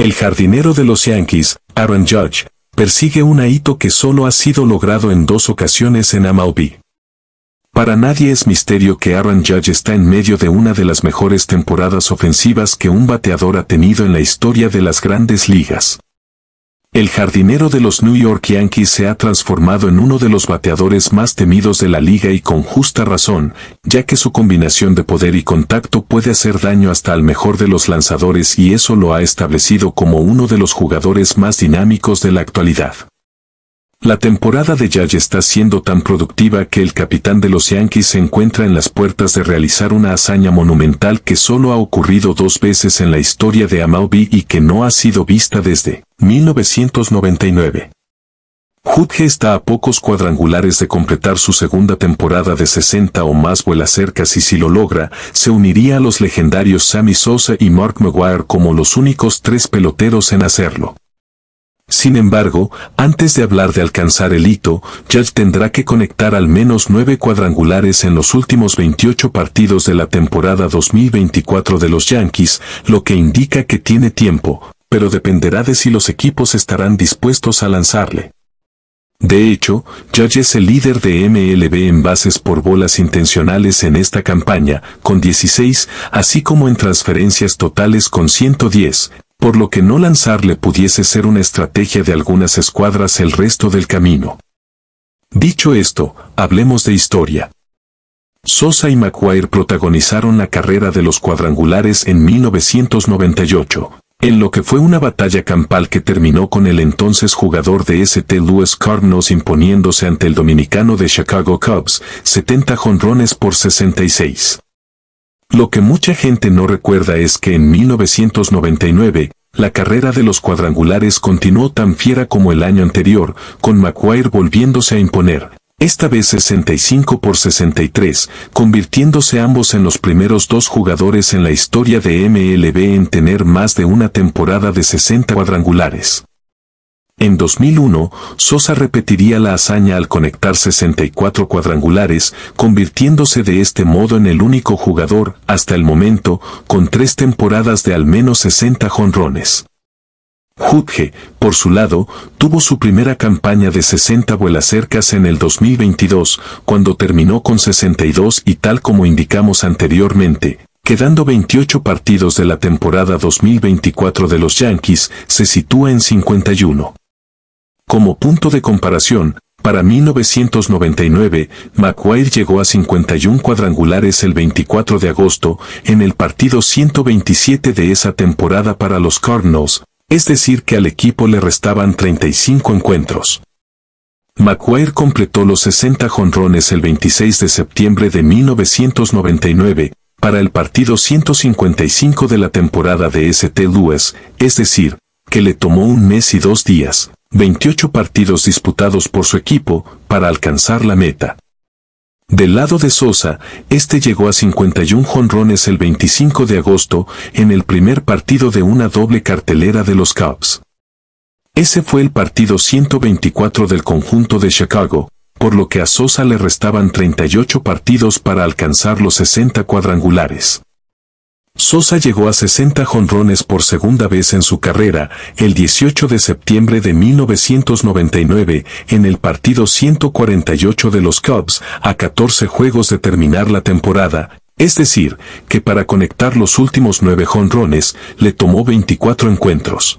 El jardinero de los Yankees, Aaron Judge, persigue un hito que solo ha sido logrado en dos ocasiones en MLB. Para nadie es misterio que Aaron Judge está en medio de una de las mejores temporadas ofensivas que un bateador ha tenido en la historia de las grandes ligas. El jardinero de los New York Yankees se ha transformado en uno de los bateadores más temidos de la liga y con justa razón, ya que su combinación de poder y contacto puede hacer daño hasta al mejor de los lanzadores y eso lo ha establecido como uno de los jugadores más dinámicos de la actualidad. La temporada de Yaya está siendo tan productiva que el capitán de los Yankees se encuentra en las puertas de realizar una hazaña monumental que solo ha ocurrido dos veces en la historia de MLB y que no ha sido vista desde 1999. Judge está a pocos cuadrangulares de completar su segunda temporada de 60 o más vuelas cercas y si lo logra, se uniría a los legendarios Sammy Sosa y Mark McGuire como los únicos tres peloteros en hacerlo. Sin embargo, antes de hablar de alcanzar el hito, Judge tendrá que conectar al menos nueve cuadrangulares en los últimos 28 partidos de la temporada 2024 de los Yankees, lo que indica que tiene tiempo, pero dependerá de si los equipos estarán dispuestos a lanzarle. De hecho, Judge es el líder de MLB en bases por bolas intencionales en esta campaña, con 16, así como en transferencias totales con 110, por lo que no lanzarle pudiese ser una estrategia de algunas escuadras el resto del camino. Dicho esto, hablemos de historia. Sosa y McGuire protagonizaron la carrera de los cuadrangulares en 1998, en lo que fue una batalla campal que terminó con el entonces jugador de St. Louis Cardinals imponiéndose ante el dominicano de Chicago Cubs, 70 jonrones por 66. Lo que mucha gente no recuerda es que en 1999, la carrera de los cuadrangulares continuó tan fiera como el año anterior, con McGuire volviéndose a imponer, esta vez 65 por 63, convirtiéndose ambos en los primeros dos jugadores en la historia de MLB en tener más de una temporada de 60 cuadrangulares. En 2001, Sosa repetiría la hazaña al conectar 64 cuadrangulares, convirtiéndose de este modo en el único jugador, hasta el momento, con tres temporadas de al menos 60 jonrones. Judge, por su lado, tuvo su primera campaña de 60 cercas en el 2022, cuando terminó con 62 y tal como indicamos anteriormente, quedando 28 partidos de la temporada 2024 de los Yankees, se sitúa en 51. Como punto de comparación, para 1999, McGuire llegó a 51 cuadrangulares el 24 de agosto, en el partido 127 de esa temporada para los Cardinals, es decir que al equipo le restaban 35 encuentros. McGuire completó los 60 jonrones el 26 de septiembre de 1999, para el partido 155 de la temporada de St. Louis, es decir, que le tomó un mes y dos días. 28 partidos disputados por su equipo para alcanzar la meta. Del lado de Sosa, este llegó a 51 jonrones el 25 de agosto en el primer partido de una doble cartelera de los Cubs. Ese fue el partido 124 del conjunto de Chicago, por lo que a Sosa le restaban 38 partidos para alcanzar los 60 cuadrangulares. Sosa llegó a 60 jonrones por segunda vez en su carrera, el 18 de septiembre de 1999, en el partido 148 de los Cubs, a 14 juegos de terminar la temporada, es decir, que para conectar los últimos 9 jonrones, le tomó 24 encuentros.